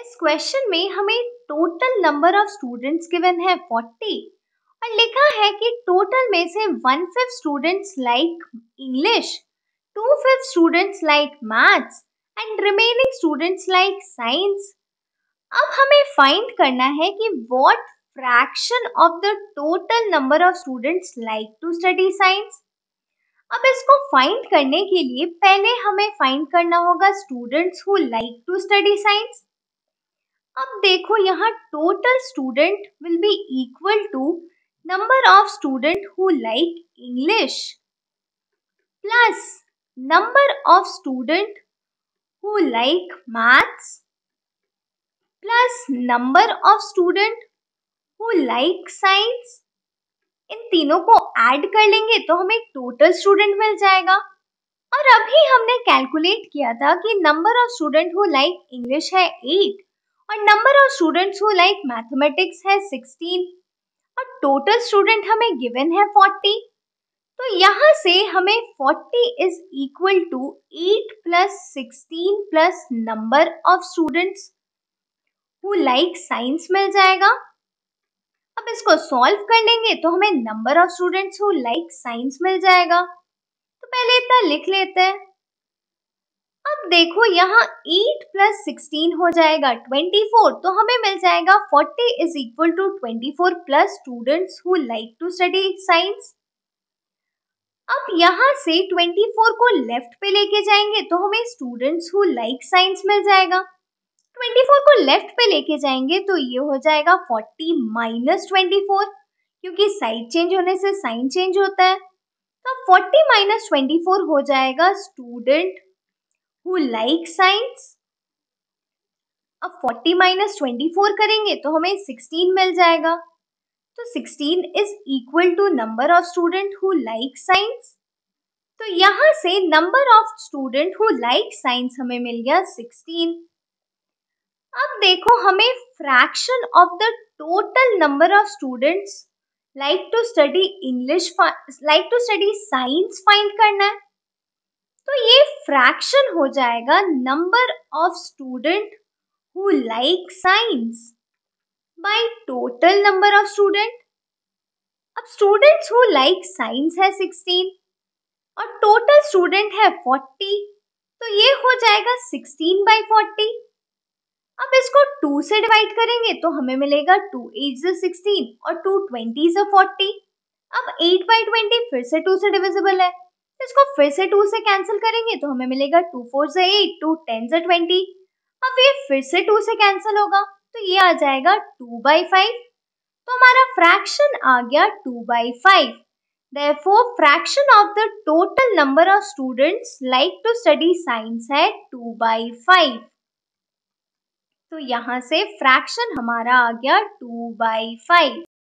इस क्वेश्चन में हमें total number of students given है 40 और लिखा है कि टोटल में से one fifth students like English two fifth students like maths and remaining students like science अब हमें फाइंड करना है कि what fraction of the total number of students like to study science अब इसको फाइंड करने के लिए पहले हमें फाइंड करना होगा students who like to study science अब देखो यहाँ total student will be equal to number of student who like English plus number of student who like maths plus number of student who like science इन तीनों को add कर लेंगे तो हमें टोटल स्टूडेंट मिल जाएगा और अभी हमने कैलकुलेट किया था कि number of student who like English है एट और number of students who like mathematics है 16 और टोटल स्टूडेंट हमें गिवन है 40 तो यहाँ से हमें 40 is equal to 8 plus 16 plus number of students who like science मिल जाएगा अब इसको सॉल्व कर लेंगे तो हमें number of students who like science मिल जाएगा तो पहले इतना लिख लेते हैं अब देखो यहाँ 8 प्लस सिक्सटीन हो जाएगा 24 तो हमें मिल जाएगा 40 is equal to 24 plus students who like to study science अब यहाँ से 24 को लेफ्ट पे लेके जाएंगे तो हमें स्टूडेंट्स हु लाइक साइंस मिल जाएगा 24 को लेफ्ट पे लेके जाएंगे तो ये हो जाएगा 40 माइनस ट्वेंटी क्योंकि साइड चेंज होने से साइन चेंज होता है तो 40 माइनस ट्वेंटी हो जाएगा स्टूडेंट who like science अब 40 माइनस ट्वेंटी करेंगे तो हमें 16 मिल जाएगा तो 16 is equal to number of student who like science तो यहां से number of student who like science हमें मिल गया 16 अब देखो हमें fraction of the total number of students like to study English like to study science find करना है तो ये फ्रैक्शन हो जाएगा number of student who like science by total number of student अब स्टूडेंट्स हु लाइक साइंस है 16 और total student है 40 तो ये हो जाएगा 16 बाय 40 अब इसको 2 से डिवाइड करेंगे तो हमें मिलेगा 2 एज 16 और 2 20 से 40 अब 8 बाई 20 फिर से 2 से डिविजिबल है इसको फिर से टू से कैंसिल करेंगे तो हमें मिलेगा टू फोर से एट टू टेन से ट्वेंटी अब ये फिर से टू से कैंसिल होगा तो ये आ जाएगा टू बाई फाइव तो हमारा फ्रैक्शन आ गया two by five therefore fraction of the total number of students like to study science है टू by फाइव तो यहाँ से फ्रैक्शन हमारा आ गया टू by फाइव